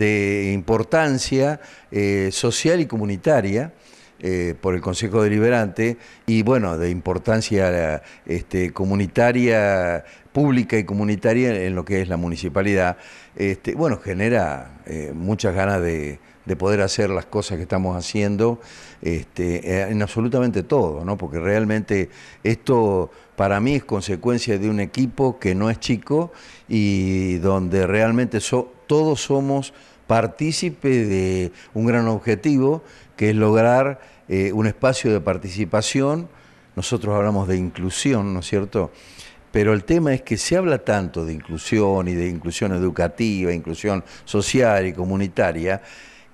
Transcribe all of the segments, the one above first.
de importancia eh, social y comunitaria. Eh, por el Consejo Deliberante y bueno, de importancia este, comunitaria, pública y comunitaria en lo que es la municipalidad, este, bueno, genera eh, muchas ganas de, poder hacer las cosas que estamos haciendo este, en absolutamente todo, ¿no? Porque realmente esto para mí es consecuencia de un equipo que no es chico y donde realmente todos somos partícipe de un gran objetivo que es lograr eh, un espacio de participación. Nosotros hablamos de inclusión, ¿no es cierto? Pero el tema es que se habla tanto de inclusión y de inclusión educativa, inclusión social y comunitaria,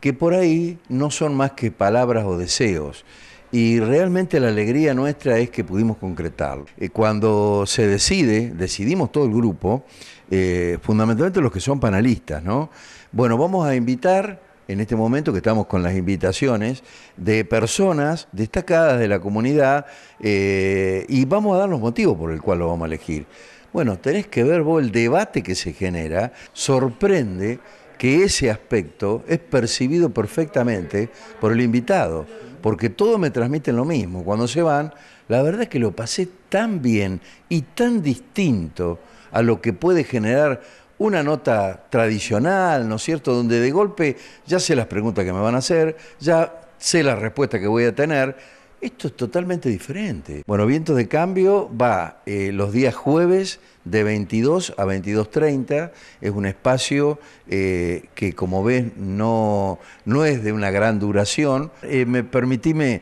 que por ahí no son más que palabras o deseos. Y realmente la alegría nuestra es que pudimos concretarlo. Eh, cuando se decide, decidimos todo el grupo, eh, fundamentalmente los que son panelistas, ¿no? Bueno, vamos a invitar en este momento que estamos con las invitaciones de personas destacadas de la comunidad eh, y vamos a dar los motivos por el cual lo vamos a elegir. Bueno, tenés que ver vos el debate que se genera, sorprende que ese aspecto es percibido perfectamente por el invitado porque todos me transmiten lo mismo. Cuando se van, la verdad es que lo pasé tan bien y tan distinto a lo que puede generar una nota tradicional, ¿no es cierto?, donde de golpe ya sé las preguntas que me van a hacer, ya sé la respuesta que voy a tener, esto es totalmente diferente. Bueno, Vientos de Cambio va eh, los días jueves de 22 a 22.30. Es un espacio eh, que, como ves, no, no es de una gran duración. Eh, me, permitime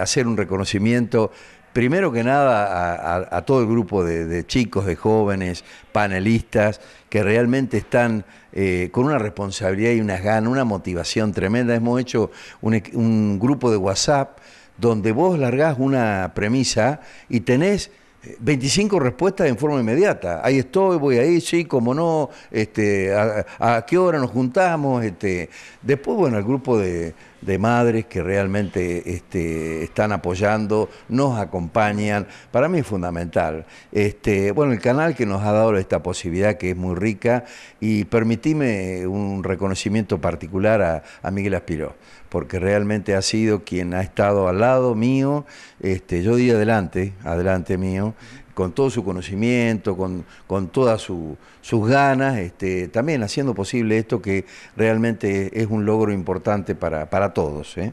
hacer un reconocimiento primero que nada a, todo el grupo de, chicos, de jóvenes, panelistas, que realmente están eh, con una responsabilidad y unas ganas, una motivación tremenda. Hemos hecho un, grupo de WhatsApp donde vos largás una premisa y tenés 25 eh, respuestas en forma inmediata. Ahí estoy, voy ahí, sí, cómo no, este, a, qué hora nos juntamos. Este. Después, bueno, el grupo de, de madres que realmente este, están apoyando, nos acompañan. Para mí es fundamental. Este, bueno, el canal que nos ha dado esta posibilidad que es muy rica y permitime un reconocimiento particular a, Miguel Aspiró, porque realmente ha sido quien ha estado al lado mío, este, yo di adelante, adelante mío, con todo su conocimiento, con, todas sus ganas, este, también haciendo posible esto que realmente es un logro importante para, todos. ¿eh?